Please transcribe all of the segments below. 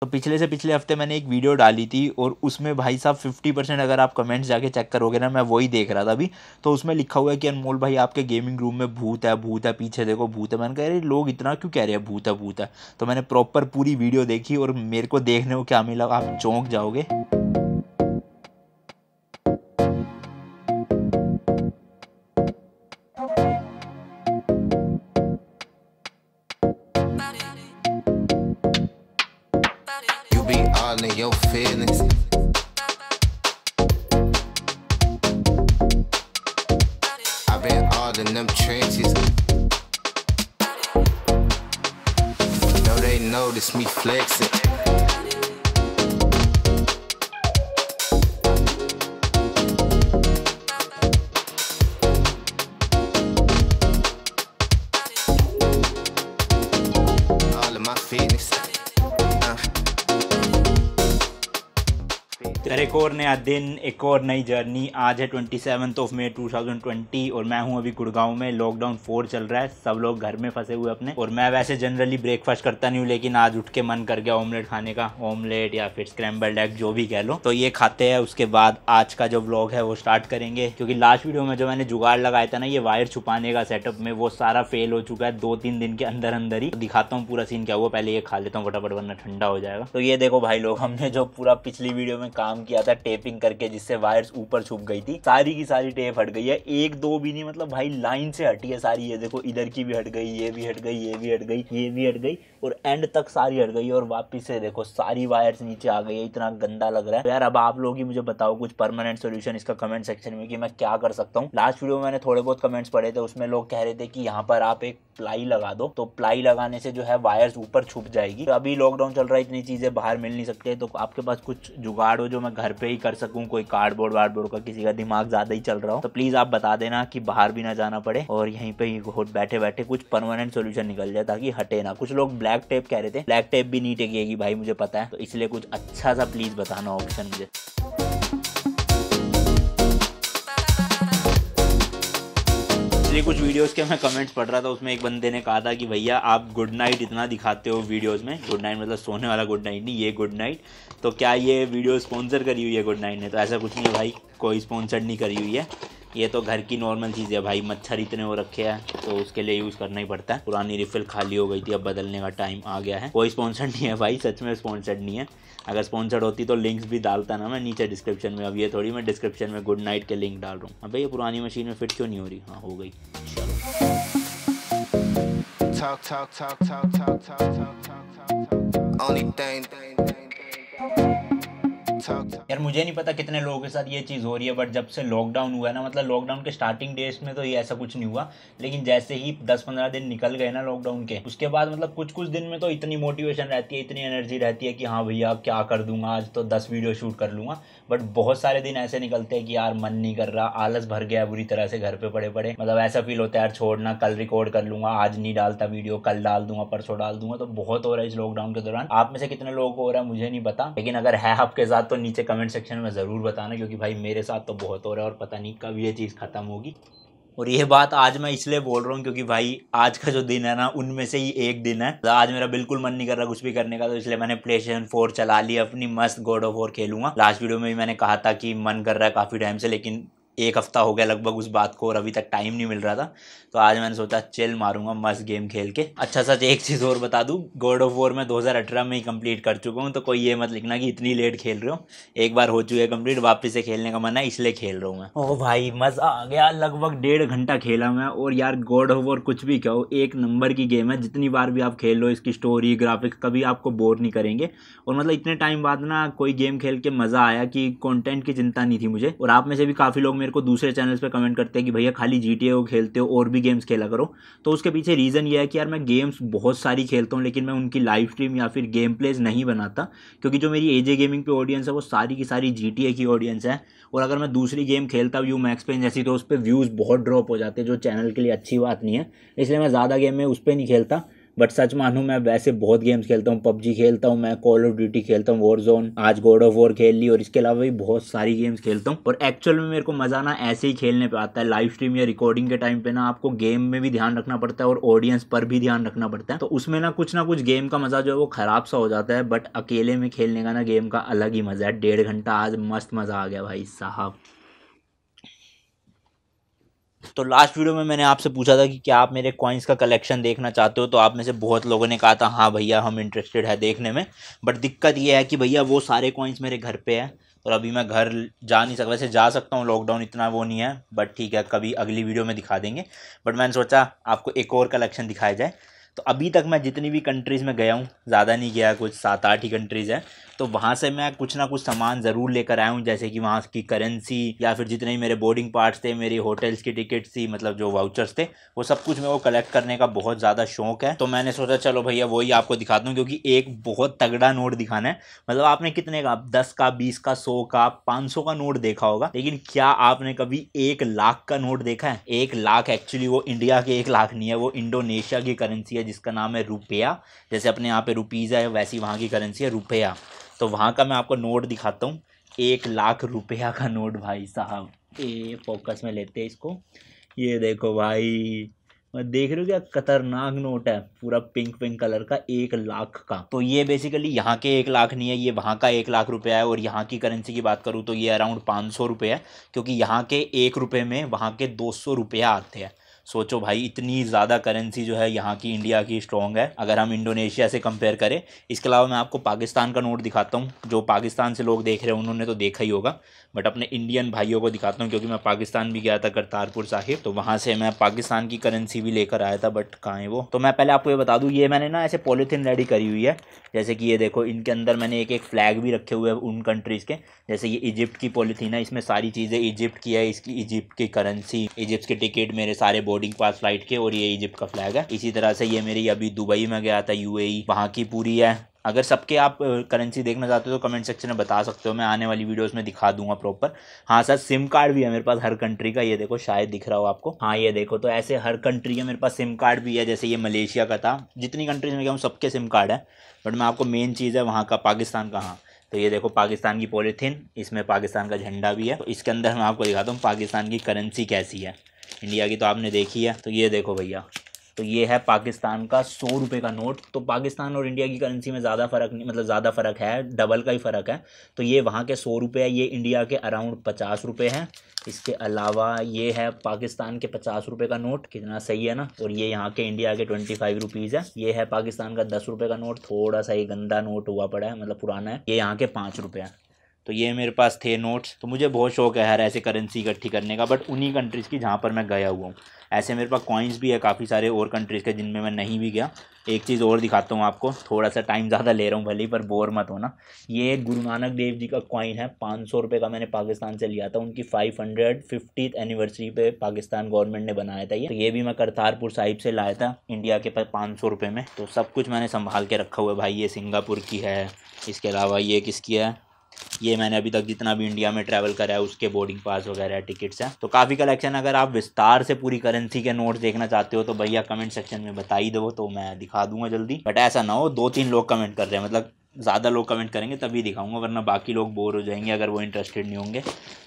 तो पिछले से पिछले हफ्ते मैंने एक वीडियो डाली थी और उसमें भाई साहब फिफ्टी परसेंट अगर आप कमेंट्स जाके चेक करोगे ना मैं वही देख रहा था अभी तो उसमें लिखा हुआ है कि अनमोल भाई आपके गेमिंग रूम में भूत है भूत है पीछे देखो भूत है मैंने कह रही लोग इतना क्यों कह रहे हैं भूत है भूत है तो मैंने प्रॉपर पूरी वीडियो देखी और मेरे को देखने को क्या मिला आप चौंक जाओगे all in your feelings. I've been all in them trenches. Know they notice me flexing. Sir एक और नया दिन एक और नई जर्नी आज है twenty seventh of May two thousand twenty और मैं हूं अभी गुड़गांव में लॉकडाउन फोर चल रहा है सब लोग घर में फंसे हुए अपने और मैं वैसे जनरली ब्रेकफास्ट करता नहीं हूं लेकिन आज उठ के मन कर गया ऑमलेट खाने का ऑमलेट या फिर स्क्रैम्बल्ड एग जो भी कह लो तो ये खाते हैं उसके बाद आज का जो ब्लॉग है वो स्टार्ट करेंगे क्योंकि लास्ट वीडियो में जो मैंने जुगाड़ लगाया था ना ये वायर छुपाने का सेटअप में वो सारा फेल हो चुका है दो तीन दिन के अंदर अंदर ही दिखाता हूँ पूरा सीन क्या हुआ पहले ये खा लेता हूँ फटाफट वरना ठंडा हो जाएगा तो ये देखो भाई लोग हमने जो पूरा पिछली वीडियो में काम किया था टेपिंग करके जिससे वायर्स ऊपर छुप गई थी सारी की सारी टेप हट गई है एक दो भी नहीं मतलब भाई लाइन से हटी है सारी ये देखो इधर की भी हट गई ये भी हट गई ये भी हट गई ये भी हट गई और एंड तक सारी हट गई और वापिस से देखो सारी वायर्स नीचे आ गई है इतना गंदा लग रहा है तो यार अब आप लोग ही मुझे बताओ कुछ परमानेंट सोल्यूशन इसका कमेंट सेक्शन में कि मैं क्या कर सकता हूँ लास्ट वीडियो में मैंने थोड़े बहुत कमेंट्स पढ़े थे उसमें लोग कह रहे थे कि यहाँ पर आप एक प्लाई लगा दो तो प्लाई लगाने से जो है वायर्स ऊपर छुप जाएगी तो अभी लॉकडाउन चल रहा है इतनी चीज़ें बाहर मिल नहीं सकती है तो आपके पास कुछ जुगाड़ हो जो मैं घर पे ही कर सकू कोई कार्डबोर्ड वार्डबोर्ड का किसी का दिमाग ज़्यादा ही चल रहा हो तो प्लीज़ आप बता देना की बाहर भी ना जाना पड़े और यहीं पर ही बैठे बैठे कुछ परमानेंट सोल्यूशन निकल जाए ताकि हटे ना कुछ लोग ब्लैक टेप कह रहे थे ब्लैक टेप भी नहीं टिकेगी भाई मुझे पता है तो इसलिए कुछ अच्छा सा प्लीज़ बताना ऑप्शन मुझे पिछले कुछ वीडियोस के मैं कमेंट्स पढ़ रहा था उसमें एक बंदे ने कहा था कि भैया आप गुड नाइट इतना दिखाते हो वीडियोस में गुड नाइट मतलब सोने वाला गुड नाइट नहीं ये गुड नाइट तो क्या ये वीडियो स्पॉन्सर करी हुई है गुड नाइट ने तो ऐसा कुछ नहीं भाई कोई स्पॉन्सर्ड नहीं करी हुई है ये तो घर की नॉर्मल चीज़ है भाई मच्छर इतने हो रखे हैं तो उसके लिए यूज़ करना ही पड़ता है पुरानी रिफिल खाली हो गई थी अब बदलने का टाइम आ गया है कोई स्पॉन्सर्ड नहीं है भाई सच में स्पॉन्सर्ड नहीं है अगर स्पॉन्सर्ड होती तो लिंक्स भी डालता ना मैं नीचे डिस्क्रिप्शन में अब ये थोड़ी मैं डिस्क्रिप्शन में गुड नाइट के लिंक डाल रहा हूँ अब ये पुरानी मशीन में फिट क्यों नहीं हो रही हाँ हो गई साथ यार मुझे नहीं पता कितने लोगों के साथ ये चीज़ हो रही है बट जब से लॉकडाउन हुआ ना मतलब लॉकडाउन के स्टार्टिंग डेज में तो ये ऐसा कुछ नहीं हुआ लेकिन जैसे ही दस पंद्रह दिन निकल गए ना लॉकडाउन के उसके बाद मतलब कुछ कुछ दिन में तो इतनी मोटिवेशन रहती है इतनी एनर्जी रहती है कि हाँ भैया क्या कर दूंगा आज तो दस वीडियो शूट कर लूंगा बट बहुत सारे दिन ऐसे निकलते हैं कि यार मन नहीं कर रहा आलस भर गया बुरी तरह से घर पे पड़े पड़े मतलब ऐसा फील होता है यार छोड़ना कल रिकॉर्ड कर लूंगा आज नहीं डालता वीडियो कल डाल दूंगा परसों डाल दूंगा तो बहुत हो रहा है इस लॉकडाउन के दौरान आप में से कितने लोगों को हो रहा है मुझे नहीं पता लेकिन अगर है आपके साथ तो तो नीचे कमेंट सेक्शन में ज़रूर बताना क्योंकि भाई मेरे साथ तो बहुत हो रहा है और पता नहीं कब ये चीज़ ख़त्म होगी और यह बात आज मैं इसलिए बोल रहा हूँ क्योंकि भाई आज का जो दिन है ना उनमें से ही एक दिन है आज मेरा बिल्कुल मन नहीं कर रहा कुछ भी करने का तो इसलिए मैंने प्ले स्टेशन फोर चला ली अपनी मस्त गॉड ऑफ वॉर खेलूंगा लास्ट वीडियो में भी मैंने कहा था कि मन कर रहा है काफी टाइम से लेकिन एक हफ़्ता हो गया लगभग उस बात को और अभी तक टाइम नहीं मिल रहा था तो आज मैंने सोचा चिल मारूंगा मस्त गेम खेल के अच्छा सच एक चीज़ और बता दू गॉड ऑफ वॉर मैं 2018 में ही कंप्लीट कर चुका हूँ तो कोई ये मत लिखना कि इतनी लेट खेल रहे हो एक बार हो चुकी है कंप्लीट वापस से खेलने का मन है इसलिए खेल रहा हूँ मैं ओ भाई मज़ा आ गया लगभग डेढ़ घंटा खेला मैं और यार गॉड ऑफ वॉर कुछ भी कहो एक नंबर की गेम है जितनी बार भी आप खेल लो इसकी स्टोरी ग्राफिक्स कभी आपको बोर नहीं करेंगे और मतलब इतने टाइम बाद ना कोई गेम खेल के मज़ा आया कि कॉन्टेंट की चिंता नहीं थी मुझे और आप में से भी काफ़ी लोग मेरे मेरे को दूसरे चैनल्स पे कमेंट करते हैं कि भैया खाली जी टी खेलते हो और भी गेम्स खेला करो तो उसके पीछे रीज़न ये है कि यार मैं गेम्स बहुत सारी खेलता हूँ लेकिन मैं उनकी लाइव स्ट्रीम या फिर गेम प्लेज नहीं बनाता क्योंकि जो मेरी एजे गेमिंग पे ऑडियंस है वो सारी की सारी जी की ऑडियंस है और अगर मैं दूसरी गेम खेलता व्यू मैक्स पेन जैसी तो उस पर व्यूज़ बहुत ड्रॉप हो जाते जो चैनल के लिए अच्छी बात नहीं है इसलिए मैं ज़्यादा गेम में उस पर नहीं खेलता बट सच मानू मैं वैसे बहुत गेम्स खेलता हूँ पबजी खेलता हूँ मैं कॉल ऑफ ड्यूटी खेलता हूँ वॉर जोन आज गॉड ऑफ वॉर खेल ली और इसके अलावा भी बहुत सारी गेम्स खेलता हूँ और एक्चुअल में मेरे को मजा ना ऐसे ही खेलने पर आता है लाइव स्ट्रीम या रिकॉर्डिंग के टाइम पे ना आपको गेम में भी ध्यान रखना पड़ता है और ऑडियंस पर भी ध्यान रखना पड़ता है तो उसमें ना कुछ ना कुछ गेम का मजा जो है वो खराब सा हो जाता है बट अकेले में खेलने का ना गेम का अलग ही मजा है डेढ़ घंटा आज मस्त मजा आ गया भाई साहब तो लास्ट वीडियो में मैंने आपसे पूछा था कि क्या आप मेरे कॉइन्स का कलेक्शन देखना चाहते हो तो आप में से बहुत लोगों ने कहा था हाँ भैया हम इंटरेस्टेड है देखने में बट दिक्कत ये है कि भैया वो सारे कॉइन्स मेरे घर पर है और अभी मैं घर जा नहीं सकता वैसे जा सकता हूँ लॉकडाउन इतना वो नहीं है बट ठीक है कभी अगली वीडियो में दिखा देंगे बट मैंने सोचा आपको एक और कलेक्शन दिखाया जाए तो अभी तक मैं जितनी भी कंट्रीज़ में गया हूँ ज़्यादा नहीं गया कुछ सात आठ ही कंट्रीज़ हैं तो वहाँ से मैं कुछ ना कुछ सामान ज़रूर लेकर आया हूँ जैसे कि वहाँ की करेंसी या फिर जितने भी मेरे बोर्डिंग पार्ट्स थे मेरी होटल्स की टिकट थी मतलब जो वाउचर्स थे वो सब कुछ मेरे को कलेक्ट करने का बहुत ज़्यादा शौक है तो मैंने सोचा चलो भैया वही आपको दिखा दूँ क्योंकि एक बहुत तगड़ा नोट दिखाना है मतलब आपने कितने का दस का बीस का सौ का पाँच का नोट देखा होगा लेकिन क्या आपने कभी एक लाख का नोट देखा है एक लाख एक्चुअली वो इंडिया के एक लाख नहीं है वो इंडोनेशिया की करेंसी है जिसका नाम है रुपया जैसे अपने यहाँ पे रुपीज़ है वैसी वहाँ की करेंसी है रुपया तो वहाँ का मैं आपको नोट दिखाता हूँ एक लाख रुपया का नोट भाई साहब ये फोकस में लेते हैं इसको ये देखो भाई मैं देख रहे हो क्या खतरनाक नोट है पूरा पिंक पिंक कलर का एक लाख का तो ये बेसिकली यहाँ के एक लाख नहीं है ये वहाँ का एक लाख रुपया है और यहाँ की करेंसी की बात करूँ तो ये अराउंड पाँच सौ रुपये है क्योंकि यहाँ के एक रुपये में वहाँ के दो सौ रुपया आते हैं सोचो भाई इतनी ज़्यादा करेंसी जो है यहाँ की इंडिया की स्ट्रॉन्ग है अगर हम इंडोनेशिया से कंपेयर करें इसके अलावा मैं आपको पाकिस्तान का नोट दिखाता हूँ जो पाकिस्तान से लोग देख रहे हैं उन्होंने तो देखा ही होगा बट अपने इंडियन भाइयों को दिखाता हूँ क्योंकि मैं पाकिस्तान भी गया था करतारपुर साहिब तो वहाँ से मैं पाकिस्तान की करेंसी भी लेकर आया था बट कहाँ है वो तो मैं पहले आपको ये बता दूँ ये मैंने ना ऐसे पॉलीथीन रेडी करी हुई है जैसे कि ये देखो इनके अंदर मैंने एक एक फ्लैग भी रखे हुए हैं उन कंट्रीज़ के जैसे ये इजिप्ट की पॉलीथीन है इसमें सारी चीज़ें इजिप्ट की है इसकी इजिप्ट की करेंसी इजिप्ट के टिकट मेरे सारे बोल बोर्डिंग पास फ्लाइट के और ये इजिप्ट का फ्लैग है इसी तरह से ये मेरी अभी दुबई में गया था यूएई e, वहाँ की पूरी है अगर सबके आप करेंसी देखना चाहते हो तो कमेंट सेक्शन में बता सकते हो मैं आने वाली वीडियोस में दिखा दूंगा प्रॉपर हाँ सर सिम कार्ड भी है मेरे पास हर कंट्री का ये देखो शायद दिख रहा हो आपको हाँ ये देखो तो ऐसे हर कंट्री का मेरे पास सिम कार्ड भी है जैसे ये मलेशिया का था जितनी कंट्रीज में गया हूँ सबके सिम कार्ड है बट मैं आपको मेन चीज़ है वहाँ का पाकिस्तान का हाँ तो ये देखो पाकिस्तान की पॉलीथीन इसमें पाकिस्तान का झंडा भी है तो इसके अंदर मैं आपको दिखाता हूँ पाकिस्तान की करेंसी कैसी है इंडिया की तो आपने देखी है तो ये देखो भैया तो ये है पाकिस्तान का सौ रुपये का नोट तो पाकिस्तान और इंडिया की करेंसी में ज़्यादा फ़र्क नहीं मतलब ज़्यादा फ़र्क है डबल का ही फ़र्क है तो ये वहाँ के सौ रुपये है ये इंडिया के अराउंड पचास रुपये हैं इसके अलावा ये है पाकिस्तान के पचास रुपये का नोट कितना सही है ना और ये यहाँ के इंडिया के ट्वेंटी फाइव रुपीज़ है ये है पाकिस्तान का दस रुपये का नोट थोड़ा सा ही गंदा नोट हुआ पड़ा है मतलब पुराना है ये यहाँ के पाँच रुपये है तो ये मेरे पास थे नोट्स तो मुझे बहुत शौक है यार ऐसे करेंसी इकट्ठी करने का बट उन्हीं कंट्रीज़ की जहाँ पर मैं गया हुआ हूँ ऐसे मेरे पास कॉइन्स भी है काफ़ी सारे और कंट्रीज़ के जिनमें मैं नहीं भी गया एक चीज़ और दिखाता हूँ आपको थोड़ा सा टाइम ज़्यादा ले रहा हूँ भले ही पर बोर मत होना ये गुरु नानक देव जी का कॉइन है पाँच सौ रुपये का मैंने पाकिस्तान से लिया था उनकी फाइव हंड्रेड फिफ्टी एनिवर्सरी पे पाकिस्तान गवर्नमेंट ने बनाया था ये तो ये भी मैं करतारपुर साहिब से लाया था इंडिया के पास पाँच सौ रुपये में तो सब कुछ मैंने संभाल के रखा हुआ है भाई ये सिंगापुर की है इसके अलावा ये किसकी है ये मैंने अभी तक जितना भी इंडिया में ट्रैवल करा है उसके बोर्डिंग पास वगैरह टिकट्स हैं तो काफ़ी कलेक्शन अगर आप विस्तार से पूरी करेंसी के नोट्स देखना चाहते हो तो भैया कमेंट सेक्शन में बताई दो तो मैं दिखा दूंगा जल्दी बट ऐसा ना हो दो तीन लोग कमेंट कर रहे हैं मतलब ज़्यादा लोग कमेंट करेंगे तभी दिखाऊंगा वरना बाकी लोग बोर हो जाएंगे अगर वो इंटरेस्टेड नहीं होंगे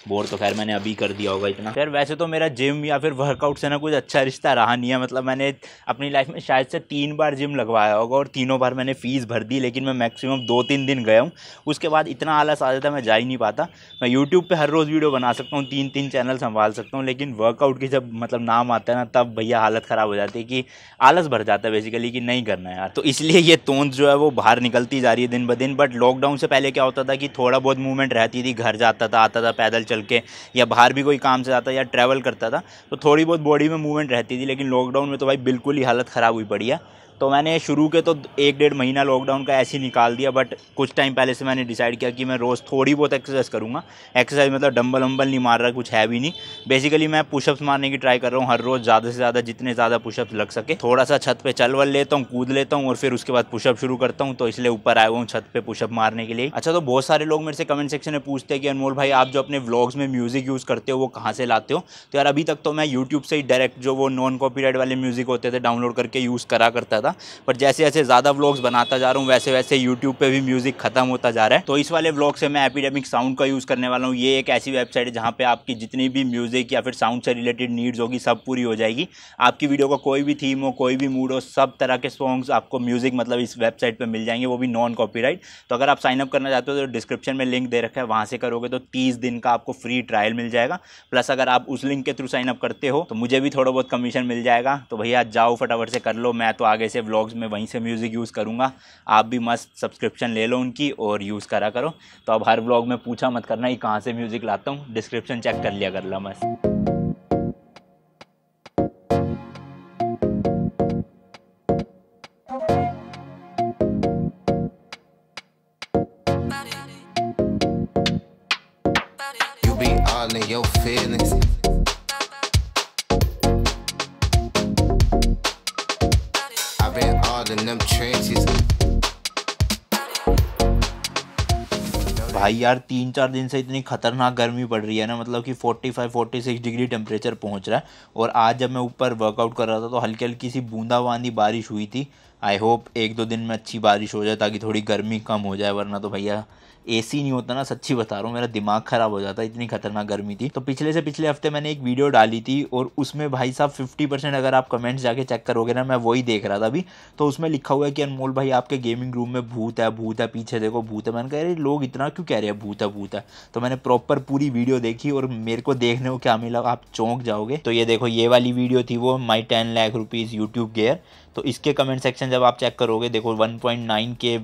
बोर तो खैर मैंने अभी कर दिया होगा इतना खैर वैसे तो मेरा जिम या फिर वर्कआउट से ना कुछ अच्छा रिश्ता रहा नहीं है मतलब मैंने अपनी लाइफ में शायद से तीन बार जिम लगवाया होगा और तीनों बार मैंने फ़ीस भर दी लेकिन मैं मैक्सिमम दो तीन दिन गया हूँ उसके बाद इतना आलस आ जाता मैं जा ही नहीं पाता मैं यूट्यूब पर हर रोज़ वीडियो बना सकता हूँ तीन तीन चैनल संभाल सकता हूँ लेकिन वर्कआउट की जब मतलब नाम आता है ना तब भैया हालत ख़राब हो जाती है कि आलस भर जाता है बेसिकली कि नहीं करना है यार तो इसलिए ये तोंद जो है वो बाहर निकलती जा रही है दिन दिन ब दिन बट लॉकडाउन से पहले क्या होता था कि थोड़ा बहुत मूवमेंट रहती थी घर जाता था आता था पैदल चल के या बाहर भी कोई काम से जाता या ट्रैवल करता था तो थोड़ी बहुत बॉडी में मूवमेंट रहती थी लेकिन लॉकडाउन में तो भाई बिल्कुल ही हालत ख़राब हुई पड़ी है तो मैंने शुरू के तो एक डेढ़ महीना लॉकडाउन का ऐसे ही निकाल दिया बट कुछ टाइम पहले से मैंने डिसाइड किया कि मैं रोज़ थोड़ी बहुत एक्सरसाइज करूँगा एक्सरसाइज मतलब डम्बल वम्बल नहीं मार रहा कुछ है भी नहीं बेसिकली मैं पुशअप्स मारने की ट्राई कर रहा हूँ हर रोज़ ज़्यादा से ज़्यादा जितने ज़्यादा पुशअप्स लग सके थोड़ा सा छत पर चल वल लेता हूँ कूद लेता हूँ और फिर उसके बाद पुशअप शुरू करता हूँ तो इसलिए ऊपर आया हुआ हूँ छत पर पुशअप मारने के लिए अच्छा तो बहुत सारे लोग मेरे से कमेंट सेक्शन में पूछते हैं कि अनमोल भाई आप जो अपने ब्लॉग्स में म्यूज़िक यूज़ करते हो वो कहाँ से लाते हो तो यार अभी तक तो मैं यूट्यूब से ही डायरेक्ट जो वो नॉन कॉपी वाले म्यूज़िक होते थे डाउनलोड करके यूज़ करा करता था होगा पर जैसे जैसे ज़्यादा व्लॉग्स बनाता जा रहा हूँ वैसे वैसे यूट्यूब पर भी म्यूज़िक खत्म होता जा रहा है तो इस वाले ब्लॉग से मैं एपिडेमिक साउंड का यूज़ करने वाला हूँ ये एक ऐसी वेबसाइट है जहाँ पर आपकी जितनी भी म्यूज़िक या फिर साउंड से रिलेटेड नीड्स होगी सब पूरी हो जाएगी आपकी वीडियो का कोई भी थीम हो कोई भी मूड हो सब तरह के सॉन्ग्स आपको म्यूज़िक मतलब इस वेबसाइट पर मिल जाएंगे वो भी नॉन कॉपी तो अगर आप साइनअप करना चाहते हो तो डिस्क्रिप्शन में लिंक दे रखा है वहाँ से करोगे तो तीस दिन का आपको फ्री ट्रायल मिल जाएगा प्लस अगर आप उस लिंक के थ्रू साइनअप करते हो तो मुझे भी थोड़ा बहुत कमीशन मिल जाएगा तो भैया जाओ फटाफट से कर लो मैं तो आगे से ऐसे व्लॉग्स में वहीं से म्यूज़िक यूज़ करूँगा आप भी मस्त सब्सक्रिप्शन ले लो उनकी और यूज़ करा करो तो अब हर व्लॉग में पूछा मत करना कि कहाँ से म्यूज़िक लाता हूँ डिस्क्रिप्शन चेक कर लिया कर ला मस्त your feelings. भाई यार तीन चार दिन से इतनी खतरनाक गर्मी पड़ रही है ना मतलब कि 45 46 डिग्री टेम्परेचर पहुंच रहा है और आज जब मैं ऊपर वर्कआउट कर रहा था तो हल्की हल्की सी बूंदाबांदी बारिश हुई थी आई होप एक दो दिन में अच्छी बारिश हो जाए ताकि थोड़ी गर्मी कम हो जाए वरना तो भैया एसी नहीं होता ना सच्ची बता रहा हूँ मेरा दिमाग ख़राब हो जाता इतनी खतरनाक गर्मी थी तो पिछले से पिछले हफ्ते मैंने एक वीडियो डाली थी और उसमें भाई साहब फिफ्टी परसेंट अगर आप कमेंट्स जाके चेक करोगे ना मैं वही देख रहा था अभी तो उसमें लिखा हुआ है कि अनमोल भाई आपके गेमिंग रूम में भूत है भूत है पीछे देखो भूत है मैंने कह रही लोग इतना क्यों कह रहे हैं भूत है भूत है तो मैंने प्रॉपर पूरी वीडियो देखी और मेरे को देखने को क्या मिला आप चौंक जाओगे तो ये देखो ये वाली वीडियो थी वो my ten lakh rupees YouTube gear तो इसके कमेंट सेक्शन जब आप चेक करोगे देखो 1.9 के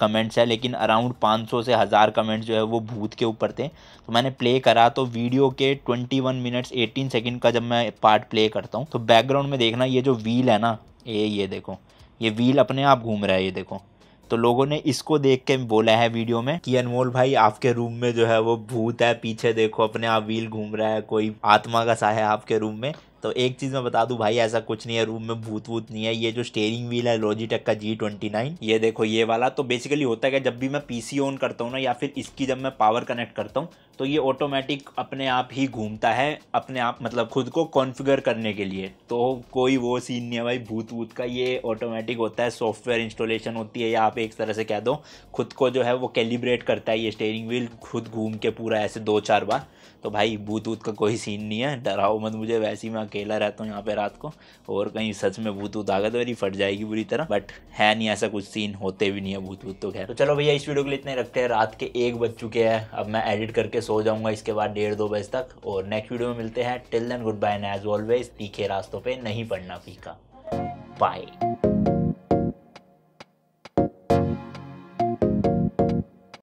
कमेंट्स है लेकिन अराउंड 500 से हज़ार कमेंट्स जो है वो भूत के ऊपर थे तो मैंने प्ले करा तो वीडियो के 21 मिनट्स 18 सेकंड का जब मैं पार्ट प्ले करता हूँ तो बैकग्राउंड में देखना ये जो व्हील है ना ये ये देखो ये व्हील अपने आप घूम रहा है ये देखो तो लोगों ने इसको देख के बोला है वीडियो में कि अनमोल भाई आपके रूम में जो है वो भूत है पीछे देखो अपने आप व्हील घूम रहा है कोई आत्मा का सा है आपके रूम में तो एक चीज़ मैं बता दूं भाई ऐसा कुछ नहीं है रूम में भूत वूत नहीं है ये जो स्टेयरिंग व्हील है लॉजिटेक का जी ट्वेंटी नाइन ये देखो ये वाला तो बेसिकली होता है कि जब भी मैं पीसी ऑन करता हूँ ना या फिर इसकी जब मैं पावर कनेक्ट करता हूँ तो ये ऑटोमेटिक अपने आप ही घूमता है अपने आप मतलब खुद को कॉन्फ़िगर करने के लिए तो कोई वो सीन नहीं है भाई भूत वूत का ये ऑटोमेटिक होता है सॉफ्टवेयर इंस्टॉलेशन होती है या आप एक तरह से कह दो खुद को जो है वो कैलिब्रेट करता है ये स्टेयरिंग व्हील खुद घूम के पूरा ऐसे दो चार बार तो भाई भूत वूत का कोई सीन नहीं है डराओ मत मुझे वैसे ही मैं अकेला रहता हूँ यहाँ पे रात को और कहीं सच में भूत वूत आ गया तो मेरी फट जाएगी बुरी तरह बट है नहीं ऐसा कुछ सीन होते भी नहीं है भूत वूत तो खैर तो चलो भैया इस वीडियो के लिए इतने रखते हैं रात के एक बज चुके हैं अब मैं एडिट करके सो जाऊंगा इसके बाद डेढ़ दो बजे तक और नेक्स्ट वीडियो में मिलते हैं till then goodbye as always तीखे रास्तों पर नहीं पढ़ना फीका बाय